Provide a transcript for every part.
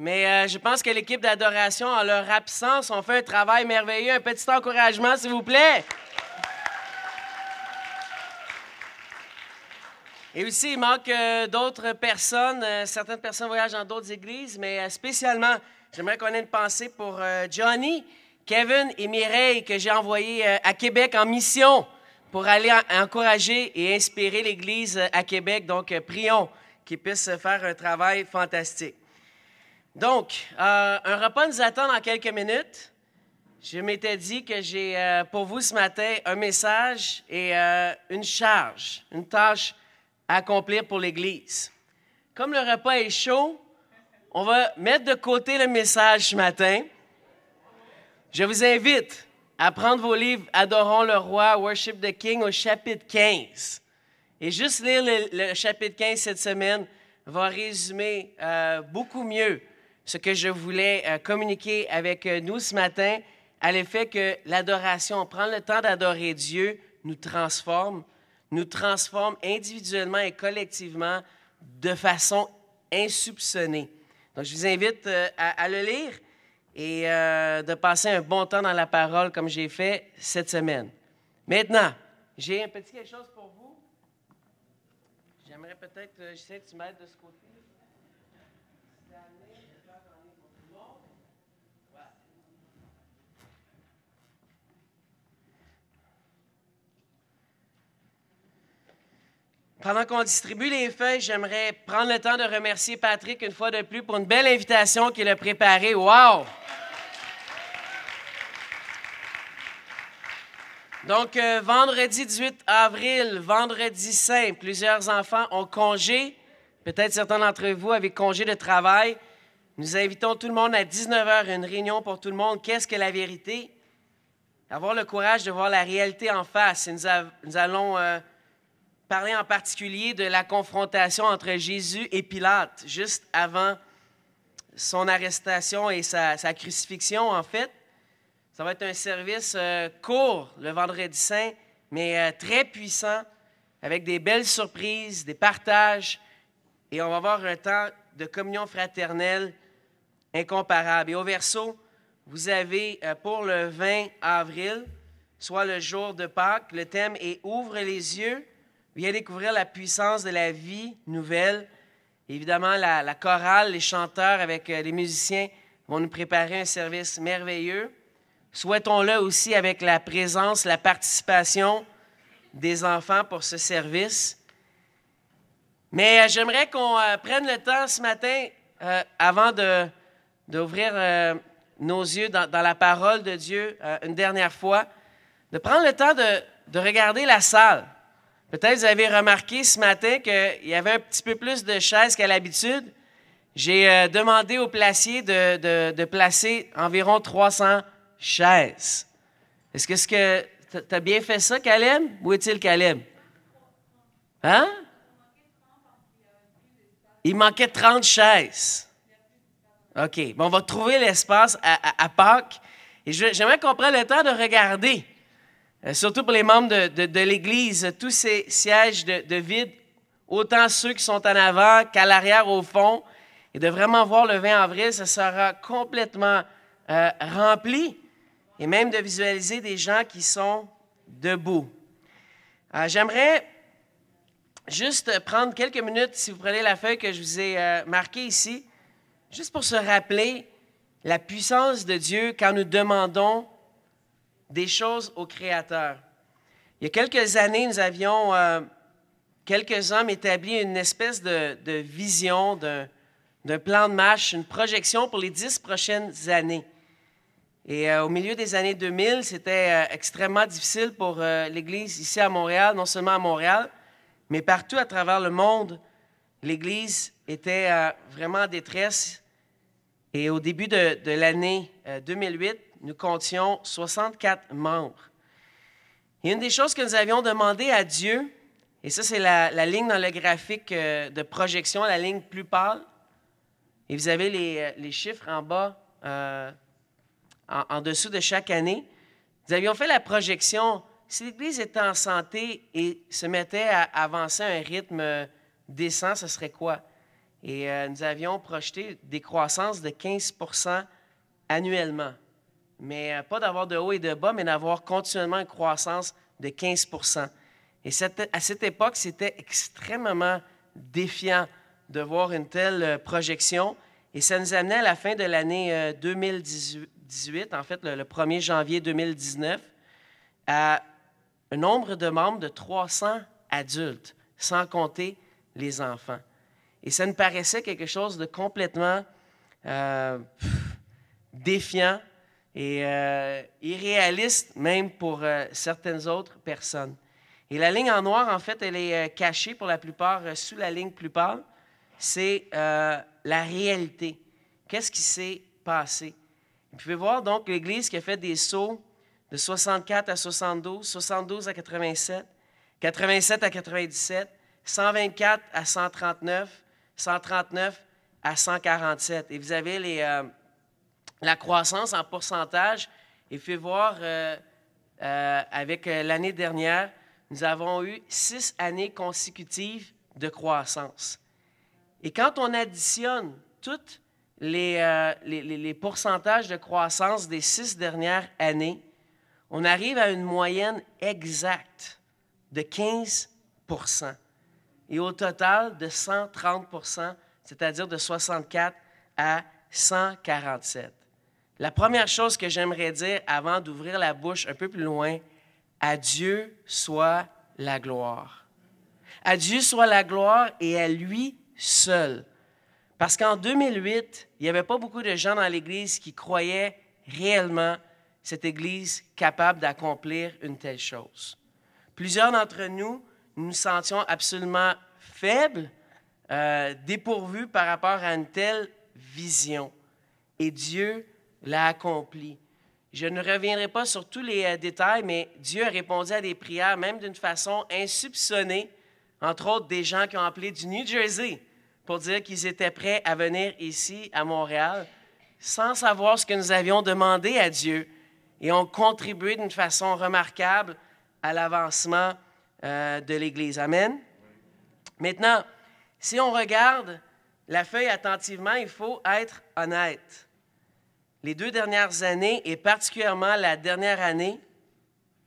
Mais euh, je pense que l'équipe d'adoration, en leur absence, ont fait un travail merveilleux. Un petit encouragement, s'il vous plaît. Et aussi, il manque euh, d'autres personnes. Euh, certaines personnes voyagent dans d'autres églises, mais spécialement, j'aimerais qu'on ait une pensée pour Johnny, Kevin et Mireille que j'ai envoyés à Québec en mission pour aller encourager et inspirer l'Église à Québec. Donc, prions qu'ils puissent faire un travail fantastique. Donc, euh, un repas nous attend dans quelques minutes. Je m'étais dit que j'ai euh, pour vous ce matin un message et euh, une charge, une tâche à accomplir pour l'Église. Comme le repas est chaud, on va mettre de côté le message ce matin. Je vous invite à prendre vos livres Adorons le Roi, Worship the King au chapitre 15. Et juste lire le, chapitre 15 cette semaine va résumer beaucoup mieux ce que je voulais euh, communiquer avec euh, nous ce matin à l'effet que l'adoration, prendre le temps d'adorer Dieu, nous transforme, nous transforme individuellement et collectivement de façon insoupçonnée. Donc, je vous invite euh, à, le lire et de passer un bon temps dans la parole comme j'ai fait cette semaine. Maintenant, j'ai un petit quelque chose pour vous. J'aimerais peut-être, je sais que tu m'aides de ce côté. Pendant qu'on distribue les feuilles, j'aimerais prendre le temps de remercier Patrick une fois de plus pour une belle invitation qu'il a préparée. Wow! Donc, euh, vendredi 18 avril, vendredi saint, plusieurs enfants ont congé. Peut-être certains d'entre vous avaient congé de travail. Nous invitons tout le monde à 19h, une réunion pour tout le monde. Qu'est-ce que la vérité? Avoir le courage de voir la réalité en face. nous, allons euh, parler en particulier de la confrontation entre Jésus et Pilate, juste avant son arrestation et sa, crucifixion, en fait. Ça va être un service euh, court le vendredi saint, mais euh, très puissant, avec des belles surprises, des partages, et on va avoir un temps de communion fraternelle incomparable. Et au verso, vous avez euh, pour le 20 avril, soit le jour de Pâques, le thème est Ouvre les yeux Bien découvrir la puissance de la vie nouvelle. Évidemment, la, chorale, les chanteurs avec euh, les musiciens vont nous préparer un service merveilleux. Souhaitons-le aussi avec la présence, la participation des enfants pour ce service. Mais euh, j'aimerais qu'on euh, prenne le temps ce matin, avant avant d'ouvrir nos yeux dans, dans, la parole de Dieu une dernière fois, de prendre le temps de regarder la salle. Peut-être vous avez remarqué ce matin qu'il y avait un petit peu plus de chaises qu'à l'habitude. J'ai euh, demandé au placier de, placer environ 300 chaises. Est-ce que, que tu as bien fait ça, Caleb? Où est-il, Caleb? Hein? Il manquait 30 chaises. OK. Bon, on va trouver l'espace à, Pâques. Et j'aimerais qu'on prenne le temps de regarder euh, surtout pour les membres de, de, de l'Église, tous ces sièges de, de, vide, autant ceux qui sont en avant qu'à l'arrière au fond, et de vraiment voir le 20 avril, ça sera complètement euh, rempli, et même de visualiser des gens qui sont debout. Euh, j'aimerais juste prendre quelques minutes, si vous prenez la feuille que je vous ai euh, marquée ici, juste pour se rappeler la puissance de Dieu quand nous demandons des choses au Créateur. Il y a quelques années, nous avions, euh, quelques hommes, établi une espèce de, vision, d'un plan de marche, une projection pour les dix prochaines années. Et euh, au milieu des années 2000, c'était euh, extrêmement difficile pour l'Église ici à Montréal, non seulement à Montréal, mais partout à travers le monde. L'Église était vraiment en détresse. Et au début de l'année 2008, nous comptions 64 membres. Et une des choses que nous avions demandé à Dieu, et ça c'est la, ligne dans le graphique euh, de projection, la ligne plus pâle, et vous avez les, euh, chiffres en bas, euh, en, dessous de chaque année, nous avions fait la projection si l'Église était en santé et se mettait à avancer à un rythme décent, ce serait quoi? Et nous avions projeté des croissances de 15 annuellement mais euh, pas d'avoir de haut et de bas, mais d'avoir continuellement une croissance de 15 Et à cette époque, c'était extrêmement défiant de voir une telle euh, projection. Et ça nous amenait à la fin de l'année 2018, euh, en fait, le, 1er janvier 2019, à un nombre de membres de 300 adultes, sans compter les enfants. Et ça nous paraissait quelque chose de complètement défiant, et euh, irréaliste même pour euh, certaines autres personnes. Et la ligne en noir, en fait, elle est euh, cachée pour la plupart sous la ligne plus pâle. C'est la réalité. Qu'est-ce qui s'est passé? Vous pouvez voir donc l'Église qui a fait des sauts de 64 à 72, 72 à 87, 87 à 97, 124 à 139, 139 à 147. Et vous avez les la croissance en pourcentage et fait voir euh, euh, avec euh, l'année dernière, nous avons eu six années consécutives de croissance. Et quand on additionne tous les, pourcentages de croissance des six dernières années, on arrive à une moyenne exacte de 15 et au total de 130 c'est-à-dire de 64 à 147. La première chose que j'aimerais dire avant d'ouvrir la bouche un peu plus loin, à Dieu soit la gloire. À Dieu soit la gloire et à lui seul. Parce qu'en 2008, il n'y avait pas beaucoup de gens dans l'Église qui croyaient réellement cette Église capable d'accomplir une telle chose. Plusieurs d'entre nous, nous nous sentions absolument faibles, euh, dépourvus par rapport à une telle vision. Et Dieu l'a accompli. Je ne reviendrai pas sur tous les euh, détails, mais Dieu a répondu à des prières, même d'une façon insoupçonnée, entre autres des gens qui ont appelé du New Jersey pour dire qu'ils étaient prêts à venir ici à Montréal sans savoir ce que nous avions demandé à Dieu et ont contribué d'une façon remarquable à l'avancement euh, de l'Église. Amen. Maintenant, si on regarde la feuille attentivement, il faut être honnête les deux dernières années, et particulièrement la dernière année,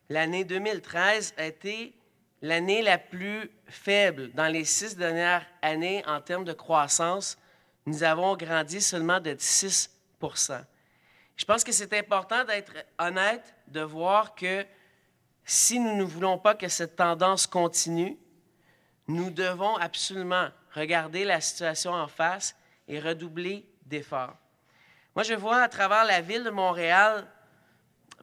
l'année 2013, a été l'année la plus faible dans les six dernières années en termes de croissance. Nous avons grandi seulement de 6 Je pense que c'est important d'être honnête, de voir que si nous ne voulons pas que cette tendance continue, nous devons absolument regarder la situation en face et redoubler d'efforts. Moi, je vois à travers la ville de Montréal,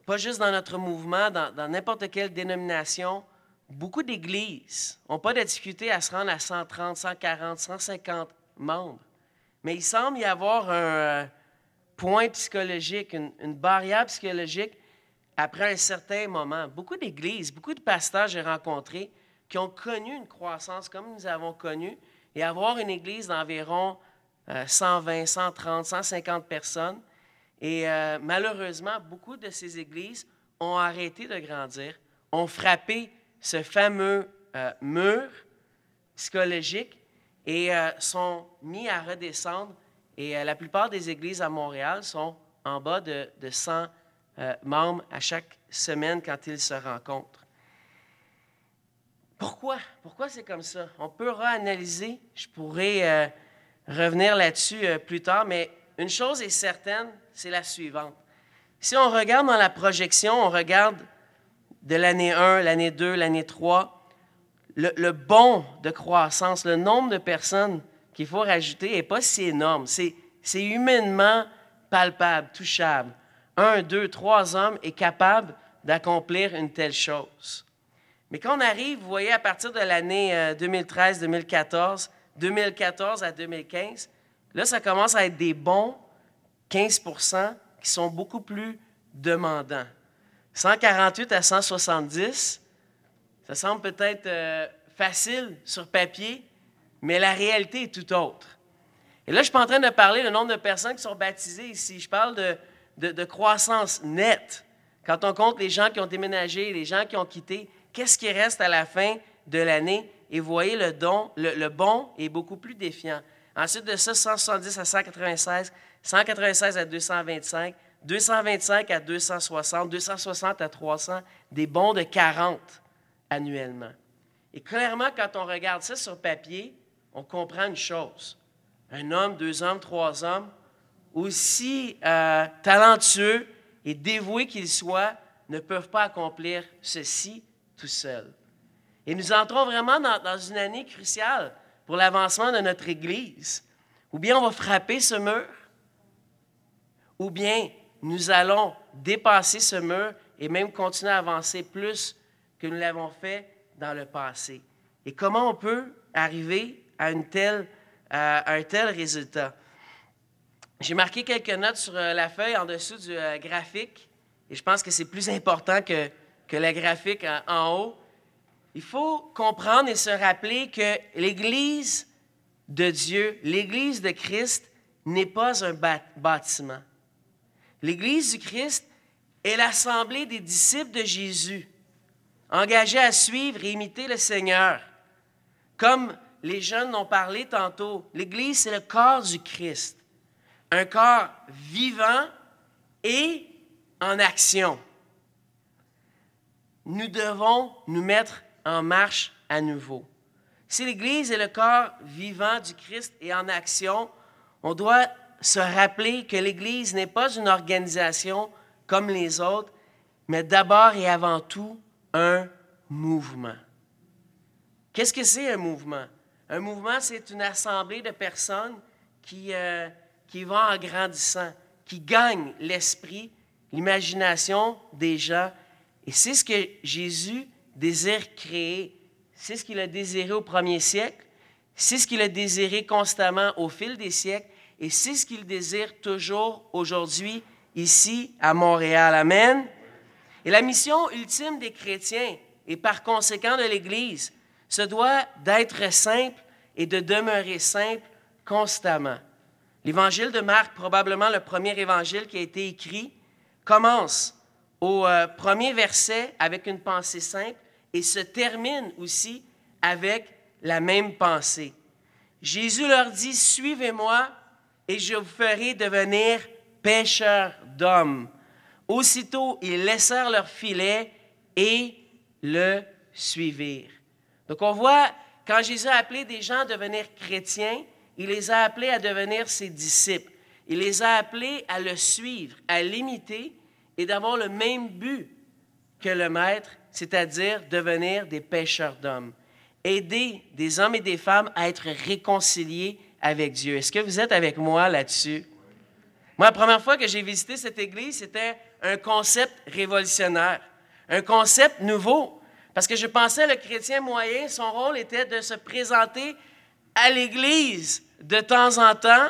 pas juste dans notre mouvement, dans n'importe quelle dénomination, beaucoup d'églises n'ont pas de difficulté à se rendre à 130, 140, 150 membres. Mais il semble y avoir un euh, point psychologique, une, barrière psychologique après un certain moment. Beaucoup d'églises, beaucoup de pasteurs j'ai rencontrés qui ont connu une croissance comme nous avons connu et avoir une église d'environ 120, 130, 150 personnes. Et euh, malheureusement, beaucoup de ces églises ont arrêté de grandir, ont frappé ce fameux euh, mur psychologique et euh, sont mis à redescendre. Et la plupart des églises à Montréal sont en bas de, de 100 membres à chaque semaine quand ils se rencontrent. Pourquoi? Pourquoi c'est comme ça? On peut réanalyser. Je pourrais revenir là-dessus euh, plus tard, mais une chose est certaine, c'est la suivante. Si on regarde dans la projection, on regarde de l'année 1, l'année 2, l'année 3, le, bon de croissance, le nombre de personnes qu'il faut rajouter n'est pas si énorme. C'est, c'est humainement palpable, touchable. Un, deux, trois hommes est capable d'accomplir une telle chose. Mais quand on arrive, vous voyez, à partir de l'année 2013-2014, euh, 2014 à 2015, là, ça commence à être des bons 15 qui sont beaucoup plus demandants. 148 à 170, ça semble peut-être euh, facile sur papier, mais la réalité est tout autre. Et là, je suis en train de parler du nombre de personnes qui sont baptisées ici. Je parle de croissance nette. Quand on compte les gens qui ont déménagé, les gens qui ont quitté, qu'est-ce qui reste à la fin de l'année? Et voyez, le, don, le, bon est beaucoup plus défiant. Ensuite de ça, 170 à 196, 196 à 225, 225 à 260, 260 à 300, des bons de 40 annuellement. Et clairement, quand on regarde ça sur papier, on comprend une chose. Un homme, deux hommes, trois hommes, aussi euh, talentueux et dévoués qu'ils soient, ne peuvent pas accomplir ceci tout seuls. Et nous entrons vraiment dans, une année cruciale pour l'avancement de notre Église. Ou bien on va frapper ce mur, ou bien nous allons dépasser ce mur et même continuer à avancer plus que nous l'avons fait dans le passé. Et comment on peut arriver à, un tel résultat? J'ai marqué quelques notes sur euh, la feuille en dessous du euh, graphique, et je pense que c'est plus important que, que le graphique euh, en haut. Il faut comprendre et se rappeler que l'Église de Dieu, l'Église de Christ, n'est pas un bâtiment. L'Église du Christ est l'assemblée des disciples de Jésus, engagés à suivre et imiter le Seigneur. Comme les jeunes ont parlé tantôt, l'Église, c'est le corps du Christ, un corps vivant et en action. Nous devons nous mettre en marche à nouveau. Si l'Église est le corps vivant du Christ et en action, on doit se rappeler que l'Église n'est pas une organisation comme les autres, mais d'abord et avant tout un mouvement. Qu'est-ce que c'est un mouvement? Un mouvement, c'est une assemblée de personnes qui, euh, qui vont en grandissant, qui gagnent l'esprit, l'imagination des gens. Et c'est ce que Jésus désire créer. C'est ce qu'il a désiré au premier siècle, c'est ce qu'il a désiré constamment au fil des siècles, et c'est ce qu'il désire toujours aujourd'hui ici à Montréal. Amen. Et la mission ultime des chrétiens et par conséquent de l'Église se doit d'être simple et de demeurer simple constamment. L'évangile de Marc, probablement le premier évangile qui a été écrit, commence au euh, premier verset avec une pensée simple et se termine aussi avec la même pensée. Jésus leur dit, Suivez-moi et je vous ferai devenir pêcheurs d'hommes. Aussitôt, ils laissèrent leur filet et le suivirent. Donc on voit, quand Jésus a appelé des gens à devenir chrétiens, il les a appelés à devenir ses disciples. Il les a appelés à le suivre, à l'imiter et d'avoir le même but que le Maître, c'est-à-dire devenir des pêcheurs d'hommes. Aider des hommes et des femmes à être réconciliés avec Dieu. Est-ce que vous êtes avec moi là-dessus? Moi, la première fois que j'ai visité cette église, c'était un concept révolutionnaire, un concept nouveau. Parce que je pensais le chrétien moyen, son rôle était de se présenter à l'Église de temps en temps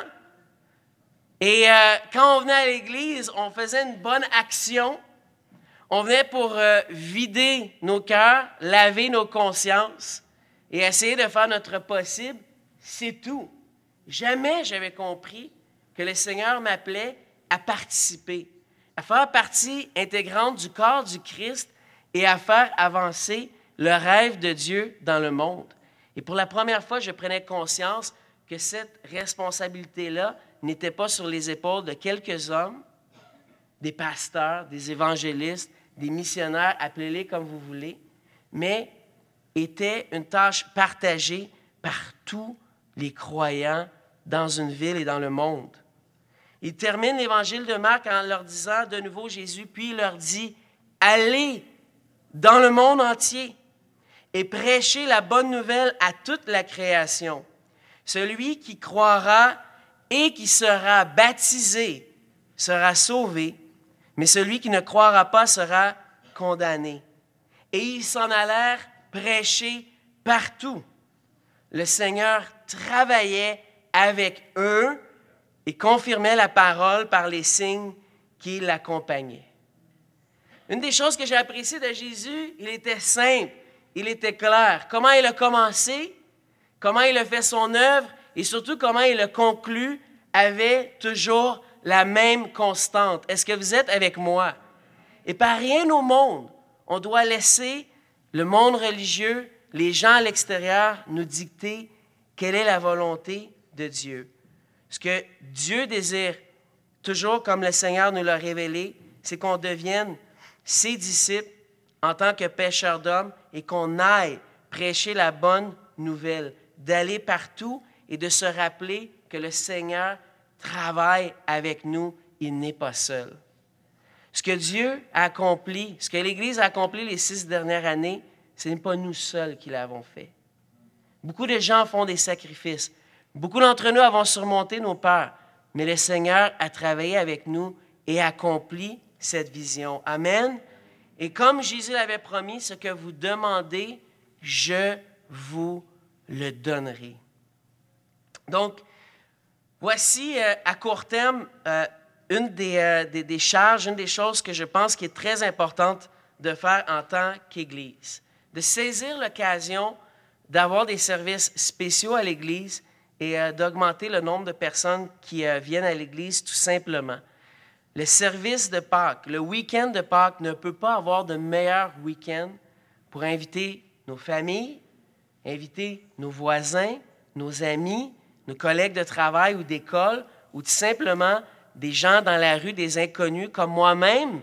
et euh, quand on venait à l'église, on faisait une bonne action. On venait pour euh, vider nos cœurs, laver nos consciences et essayer de faire notre possible. C'est tout. Jamais j'avais compris que le Seigneur m'appelait à participer, à faire partie intégrante du corps du Christ et à faire avancer le rêve de Dieu dans le monde. Et pour la première fois, je prenais conscience que cette responsabilité-là, n'était pas sur les épaules de quelques hommes, des pasteurs, des évangélistes, des missionnaires, appelez-les comme vous voulez, mais était une tâche partagée par tous les croyants dans une ville et dans le monde. Il termine l'évangile de Marc en leur disant de nouveau Jésus, puis il leur dit, allez dans le monde entier et prêchez la bonne nouvelle à toute la création. Celui qui croira et qui sera baptisé sera sauvé, mais celui qui ne croira pas sera condamné. Et ils s'en allèrent prêcher partout. Le Seigneur travaillait avec eux et confirmait la parole par les signes qui l'accompagnaient. Une des choses que j'ai appréciées de Jésus, il était simple, il était clair. Comment il a commencé, comment il a fait son œuvre et surtout comment il le conclut, avait toujours la même constante. Est-ce que vous êtes avec moi? Et par rien au monde, on doit laisser le monde religieux, les gens à l'extérieur, nous dicter quelle est la volonté de Dieu. Ce que Dieu désire, toujours comme le Seigneur nous l'a révélé, c'est qu'on devienne ses disciples en tant que pêcheurs d'hommes et qu'on aille prêcher la bonne nouvelle, d'aller partout et de se rappeler que le Seigneur travaille avec nous, il n'est pas seul. Ce que Dieu a accompli, ce que l'Église a accompli les six dernières années, ce n'est pas nous seuls qui l'avons fait. Beaucoup de gens font des sacrifices. Beaucoup d'entre nous avons surmonté nos peurs, mais le Seigneur a travaillé avec nous et accompli cette vision. Amen. Et comme Jésus l'avait promis, ce que vous demandez, je vous le donnerai. Donc, voici euh, à court terme euh, une euh, des, des, charges, une des choses que je pense qui est très importante de faire en tant qu'Église. De saisir l'occasion d'avoir des services spéciaux à l'Église et d'augmenter le nombre de personnes qui viennent à l'Église tout simplement. Le service de Pâques, le week-end de Pâques ne peut pas avoir de meilleur week-end pour inviter nos familles, inviter nos voisins, nos amis, nos collègues de travail ou d'école, ou tout simplement des gens dans la rue, des inconnus comme moi-même,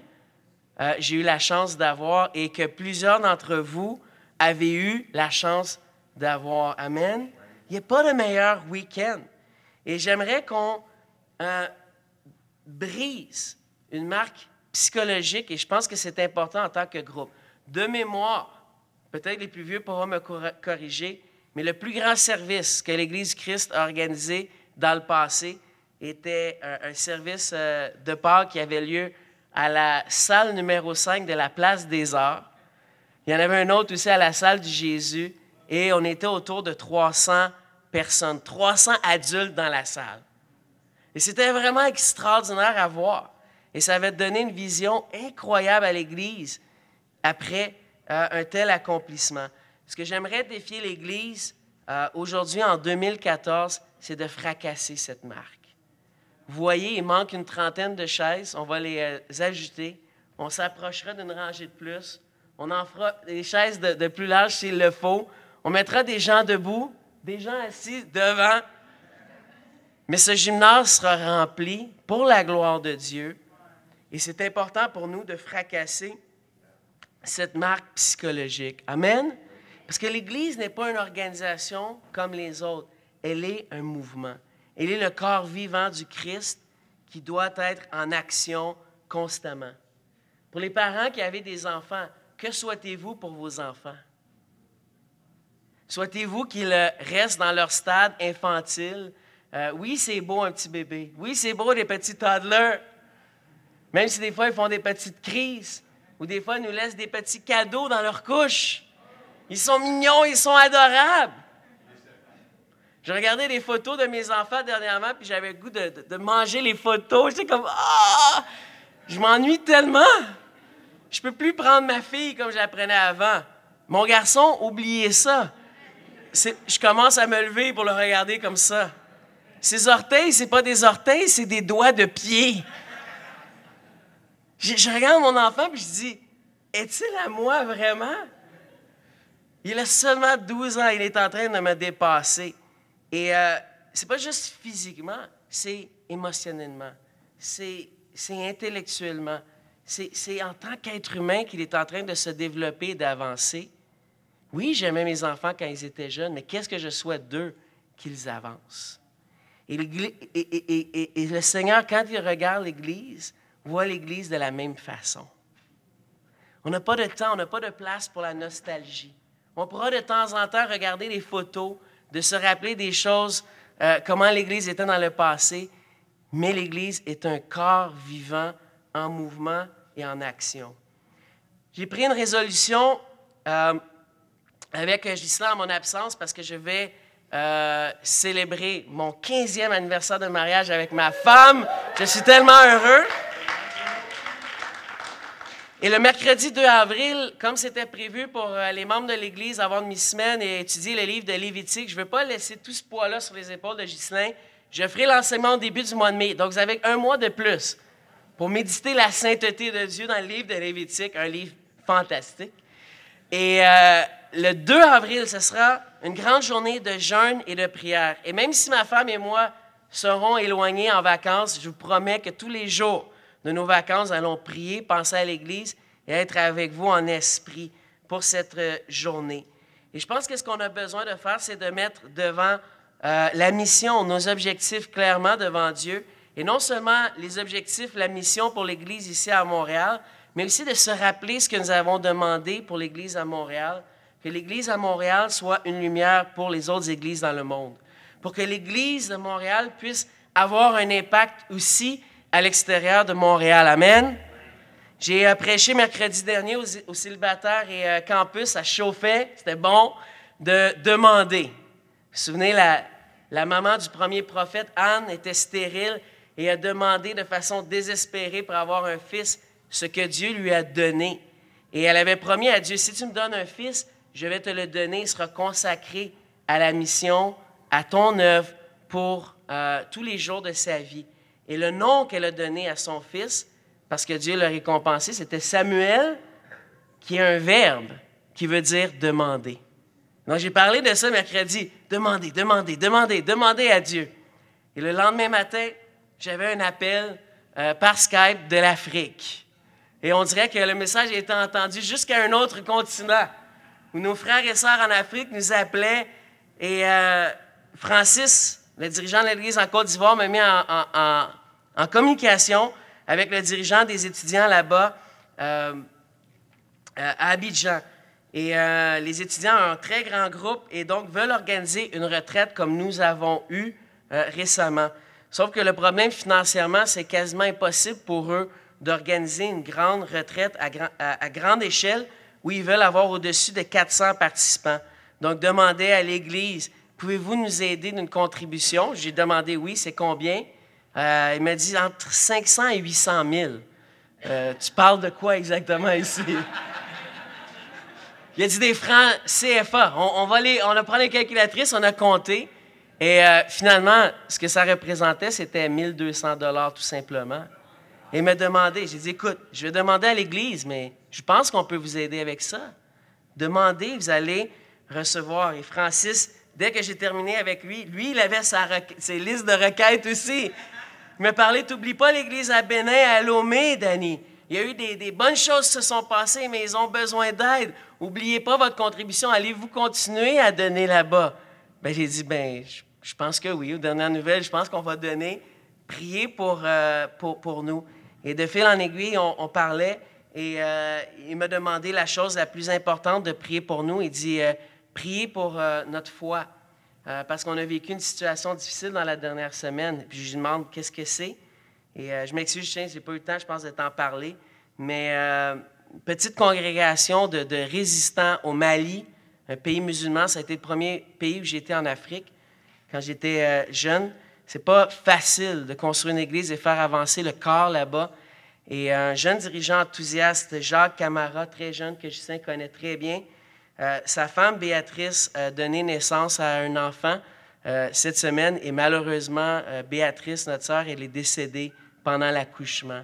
euh, j'ai eu la chance d'avoir et que plusieurs d'entre vous avez eu la chance d'avoir. Amen. Il n'y a pas de meilleur week-end. Et j'aimerais qu'on euh, brise une marque psychologique, et je pense que c'est important en tant que groupe. De mémoire, peut-être les plus vieux pourront me corriger, mais le plus grand service que l'Église du Christ a organisé dans le passé était euh, un, service euh, de Pâques qui avait lieu à la salle numéro 5 de la place des Arts. Il y en avait un autre aussi à la salle du Jésus. Et on était autour de 300 personnes, 300 adultes dans la salle. Et c'était vraiment extraordinaire à voir. Et ça avait donné une vision incroyable à l'Église après euh, un tel accomplissement. Ce que j'aimerais défier l'Église euh, aujourd'hui en 2014, c'est de fracasser cette marque. Vous voyez, il manque une trentaine de chaises, on va les euh, ajouter, on s'approchera d'une rangée de plus, on en fera des chaises de plus large s'il le faut, on mettra des gens debout, des gens assis devant. Mais ce gymnase sera rempli pour la gloire de Dieu. Et c'est important pour nous de fracasser cette marque psychologique. Amen. Parce que l'Église n'est pas une organisation comme les autres, elle est un mouvement. Elle est le corps vivant du Christ qui doit être en action constamment. Pour les parents qui avaient des enfants, que souhaitez-vous pour vos enfants? Souhaitez-vous qu'ils restent dans leur stade infantile? Euh, oui, c'est beau un petit bébé. Oui, c'est beau des petits toddlers. Même si des fois ils font des petites crises ou des fois ils nous laissent des petits cadeaux dans leur couche. Ils sont mignons, ils sont adorables. Je regardais les photos de mes enfants dernièrement, puis j'avais le goût de, manger les photos. Je J'étais comme Ah! Je m'ennuie tellement! Je peux plus prendre ma fille comme j'apprenais avant. Mon garçon, oubliez ça. Je commence à me lever pour le regarder comme ça. Ses orteils, c'est pas des orteils, c'est des doigts de pied. Je, regarde mon enfant puis je dis Est-il à moi vraiment? Il a seulement 12 ans, il est en train de me dépasser. Et ce euh, c'est pas juste physiquement, c'est émotionnellement, c'est intellectuellement, c'est en tant qu'être humain qu'il est en train de se développer, d'avancer. Oui, j'aimais mes enfants quand ils étaient jeunes, mais qu'est-ce que je souhaite d'eux? Qu'ils avancent. Et, et, le Seigneur, quand il regarde l'Église, voit l'Église de la même façon. On n'a pas de temps, on n'a pas de place pour la nostalgie. On pourra de temps en temps regarder les photos, de se rappeler des choses, euh, comment l'Église était dans le passé, mais l'Église est un corps vivant en mouvement et en action. J'ai pris une résolution euh, avec Gisela en mon absence parce que je vais euh, célébrer mon 15e anniversaire de mariage avec ma femme. Je suis tellement heureux. Et le mercredi 2 avril, comme c'était prévu pour euh, les membres de l'Église avant mi-semaine et étudier le livre de Lévitique, je ne veux pas laisser tout ce poids-là sur les épaules de Ghislain. Je ferai l'enseignement au début du mois de mai. Donc, vous avez un mois de plus pour méditer la sainteté de Dieu dans le livre de Lévitique, un livre fantastique. Et euh, le 2 avril, ce sera une grande journée de jeûne et de prière. Et même si ma femme et moi serons éloignés en vacances, je vous promets que tous les jours, de nos vacances, allons prier, penser à l'Église et être avec vous en esprit pour cette euh, journée. Et je pense que ce qu'on a besoin de faire, c'est de mettre devant euh, la mission, nos objectifs clairement devant Dieu, et non seulement les objectifs, la mission pour l'Église ici à Montréal, mais aussi de se rappeler ce que nous avons demandé pour l'Église à Montréal, que l'Église à Montréal soit une lumière pour les autres églises dans le monde, pour que l'Église de Montréal puisse avoir un impact aussi à l'extérieur de Montréal. Amen. J'ai euh, prêché mercredi dernier au aux et euh, campus, ça chauffait, c'était bon, de demander. Vous vous souvenez, la, maman du premier prophète, Anne, était stérile et a demandé de façon désespérée pour avoir un fils ce que Dieu lui a donné. Et elle avait promis à Dieu, si tu me donnes un fils, je vais te le donner, il sera consacré à la mission, à ton œuvre pour euh, tous les jours de sa vie. Et le nom qu'elle a donné à son fils, parce que Dieu l'a récompensé, c'était Samuel, qui est un verbe qui veut dire demander. Donc j'ai parlé de ça mercredi. Demandez, demandez, demandez, demandez à Dieu. Et le lendemain matin, j'avais un appel euh, par Skype de l'Afrique. Et on dirait que le message a été entendu jusqu'à un autre continent, où nos frères et sœurs en Afrique nous appelaient. Et euh, Francis, le dirigeant de l'Église en Côte d'Ivoire, m'a mis en, en communication avec le dirigeant des étudiants là-bas euh, euh, à Abidjan. Et euh, les étudiants ont un très grand groupe et donc veulent organiser une retraite comme nous avons eu récemment. Sauf que le problème financièrement, c'est quasiment impossible pour eux d'organiser une grande retraite à, à, grande échelle où ils veulent avoir au-dessus de 400 participants. Donc, demandez à l'Église, pouvez-vous nous aider d'une contribution? J'ai demandé oui, c'est combien? Euh, il m'a dit entre 500 et 800 000. Euh, tu parles de quoi exactement ici? il a dit des francs CFA. On, on a pris les calculatrices, on a compté. Et euh, finalement, ce que ça représentait, c'était 1200 dollars tout simplement. il m'a demandé, j'ai dit, écoute, je vais demander à l'Église, mais je pense qu'on peut vous aider avec ça. Demandez, vous allez recevoir. Et Francis, dès que j'ai terminé avec lui, lui, il avait sa, ses listes de requêtes aussi. Il m'a parlé, pas l'église à Bénin, à Lomé, Danny. Il y a eu des, bonnes choses qui se sont passées, mais ils ont besoin d'aide. Oubliez pas votre contribution. Allez-vous continuer à donner là-bas? Ben, j'ai dit, ben, je, pense que oui. Aux dernières nouvelles, je pense qu'on va donner. Priez euh, pour, nous. Et de fil en aiguille, on, parlait et euh, il m'a demandé la chose la plus importante de prier pour nous. Il dit, euh, priez pour notre foi. Euh, parce qu'on a vécu une situation difficile dans la dernière semaine. Puis je lui demande qu'est-ce que c'est. Et euh, je m'excuse, je n'ai pas eu le temps, je pense, de t'en parler. Mais une euh, petite congrégation de, résistants au Mali, un pays musulman. Ça a été le premier pays où j'étais en Afrique quand j'étais jeune. C'est pas facile de construire une église et faire avancer le corps là-bas. Et un jeune dirigeant enthousiaste, Jacques Camara, très jeune, que Justin connaît très bien, euh, sa femme Béatrice a donné naissance à un enfant euh, cette semaine et malheureusement, euh, Béatrice, notre sœur, elle est décédée pendant l'accouchement.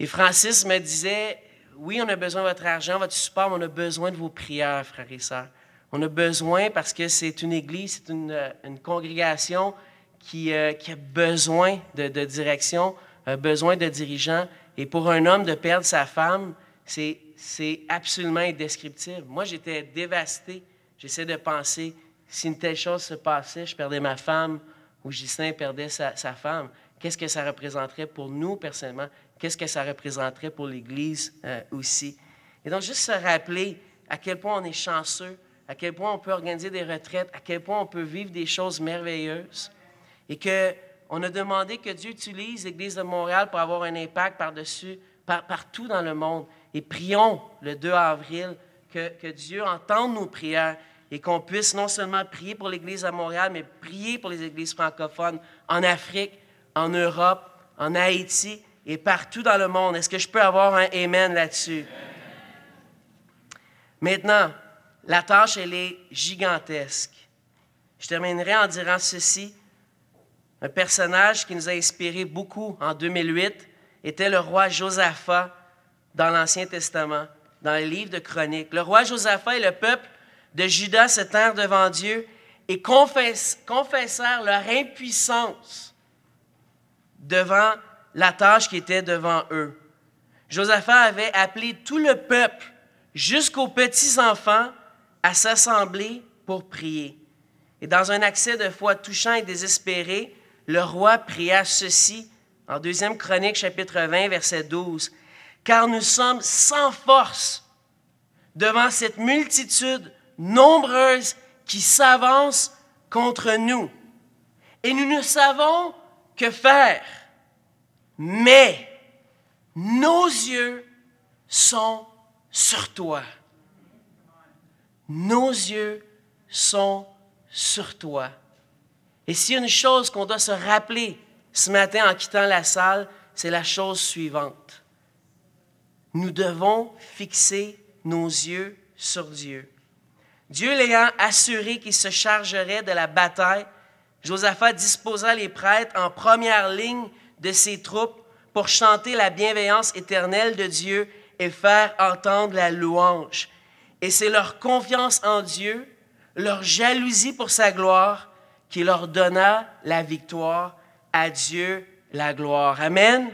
Et Francis me disait, oui, on a besoin de votre argent, votre support, mais on a besoin de vos prières, frères et sœurs. On a besoin parce que c'est une église, c'est une, congrégation qui, a besoin de, direction, besoin de dirigeants. Et pour un homme de perdre sa femme, c'est c'est absolument indescriptible. Moi, j'étais dévasté. J'essaie de penser, si une telle chose se passait, je perdais ma femme ou Justin perdait sa, femme, qu'est-ce que ça représenterait pour nous personnellement? Qu'est-ce que ça représenterait pour l'Église euh, aussi? Et donc, juste se rappeler à quel point on est chanceux, à quel point on peut organiser des retraites, à quel point on peut vivre des choses merveilleuses et qu'on on a demandé que Dieu utilise l'Église de Montréal pour avoir un impact par-dessus, partout dans le monde et prions le 2 avril que, Dieu entende nos prières et qu'on puisse non seulement prier pour l'Église à Montréal, mais prier pour les églises francophones en Afrique, en Europe, en Haïti et partout dans le monde. Est-ce que je peux avoir un Amen là-dessus? Maintenant, la tâche, elle est gigantesque. Je terminerai en disant ceci. Un personnage qui nous a inspiré beaucoup en 2008 était le roi Josaphat dans l'Ancien Testament, dans les livres de Chroniques. Le roi Josaphat et le peuple de Juda se tinrent devant Dieu et confessèrent leur impuissance devant la tâche qui était devant eux. Josaphat avait appelé tout le peuple jusqu'aux petits-enfants à s'assembler pour prier. Et dans un accès de foi touchant et désespéré, le roi pria ceci en deuxième Chronique chapitre 20 verset 12 car nous sommes sans force devant cette multitude nombreuse qui s'avance contre nous. Et nous ne savons que faire. Mais nos yeux sont sur toi. Nos yeux sont sur toi. Et s'il y a une chose qu'on doit se rappeler ce matin en quittant la salle, c'est la chose suivante nous devons fixer nos yeux sur Dieu. Dieu l'ayant assuré qu'il se chargerait de la bataille, Josaphat disposa les prêtres en première ligne de ses troupes pour chanter la bienveillance éternelle de Dieu et faire entendre la louange. Et c'est leur confiance en Dieu, leur jalousie pour sa gloire, qui leur donna la victoire. À Dieu la gloire. Amen.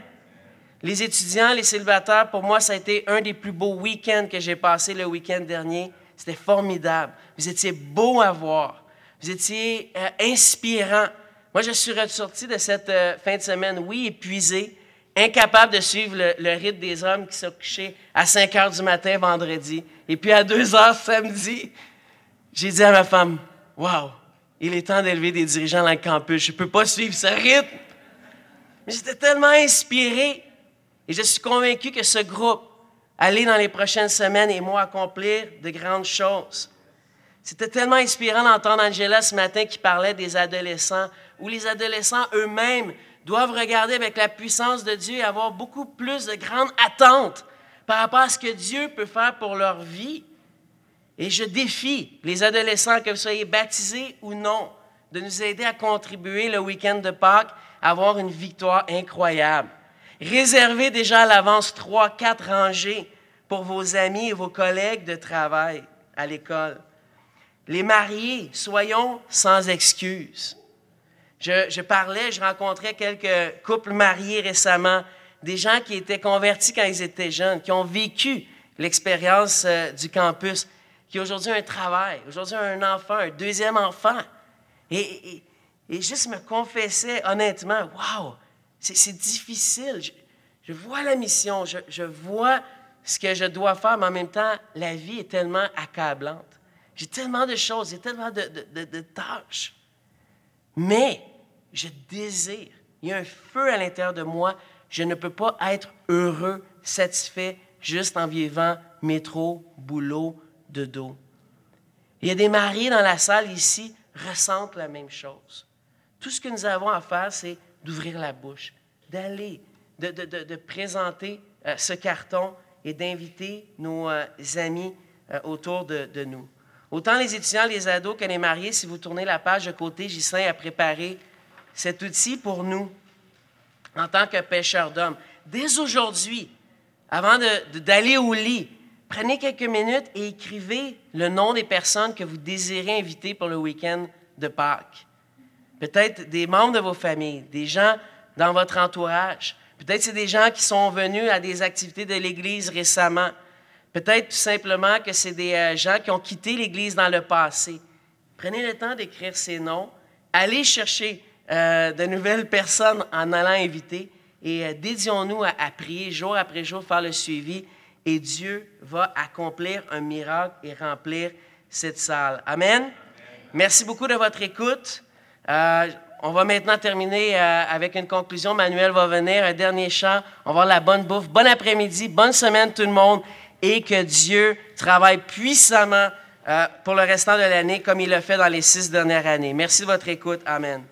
Les étudiants, les célibataires, pour moi, ça a été un des plus beaux week-ends que j'ai passé le week-end dernier. C'était formidable. Vous étiez beau à voir. Vous étiez euh, inspirant. Moi, je suis ressorti de cette euh, fin de semaine, oui, épuisé, incapable de suivre le, rythme des hommes qui se couchaient à 5 heures du matin vendredi. Et puis à 2 heures samedi, j'ai dit à ma femme, Wow, il est temps d'élever des dirigeants dans le campus. Je ne peux pas suivre ce rythme. Mais j'étais tellement inspiré. Et je suis convaincu que ce groupe allait dans les prochaines semaines et mois accomplir de grandes choses. C'était tellement inspirant d'entendre Angela ce matin qui parlait des adolescents, où les adolescents eux-mêmes doivent regarder avec la puissance de Dieu et avoir beaucoup plus de grandes attentes par rapport à ce que Dieu peut faire pour leur vie. Et je défie les adolescents, que vous soyez baptisés ou non, de nous aider à contribuer le week-end de Pâques à avoir une victoire incroyable. Réservez déjà à l'avance trois, quatre rangées pour vos amis et vos collègues de travail à l'école. Les mariés, soyons sans excuses. Je, parlais, je rencontrais quelques couples mariés récemment, des gens qui étaient convertis quand ils étaient jeunes, qui ont vécu l'expérience euh, du campus, qui aujourd'hui un travail, aujourd'hui un enfant, un deuxième enfant. Et, juste me confessaient honnêtement, wow, c'est difficile. Je, vois la mission, je, vois ce que je dois faire, mais en même temps, la vie est tellement accablante. J'ai tellement de choses, j'ai tellement de, tâches. Mais je désire, il y a un feu à l'intérieur de moi, je ne peux pas être heureux, satisfait, juste en vivant métro, boulot, de dos. Il y a des mariés dans la salle ici, ressentent la même chose. Tout ce que nous avons à faire, c'est d'ouvrir la bouche, d'aller, de, présenter euh, ce carton et d'inviter nos euh, amis euh, autour de, nous. Autant les étudiants, les ados que les mariés, si vous tournez la page de côté, Gislain a préparé cet outil pour nous en tant que pêcheurs d'hommes. Dès aujourd'hui, avant d'aller au lit, prenez quelques minutes et écrivez le nom des personnes que vous désirez inviter pour le week-end de Pâques peut-être des membres de vos familles, des gens dans votre entourage. Peut-être c'est des gens qui sont venus à des activités de l'Église récemment. Peut-être tout simplement que c'est des euh, gens qui ont quitté l'Église dans le passé. Prenez le temps d'écrire ces noms. Allez chercher euh, de nouvelles personnes en allant inviter et euh, dédions-nous à, prier jour après jour, faire le suivi et Dieu va accomplir un miracle et remplir cette salle. Amen. Merci beaucoup de votre écoute. Euh, on va maintenant terminer euh, avec une conclusion. Manuel va venir, un dernier chant. On va avoir la bonne bouffe. Bon après-midi, bonne semaine tout le monde et que Dieu travaille puissamment euh, pour le restant de l'année comme il l'a fait dans les six dernières années. Merci de votre écoute. Amen.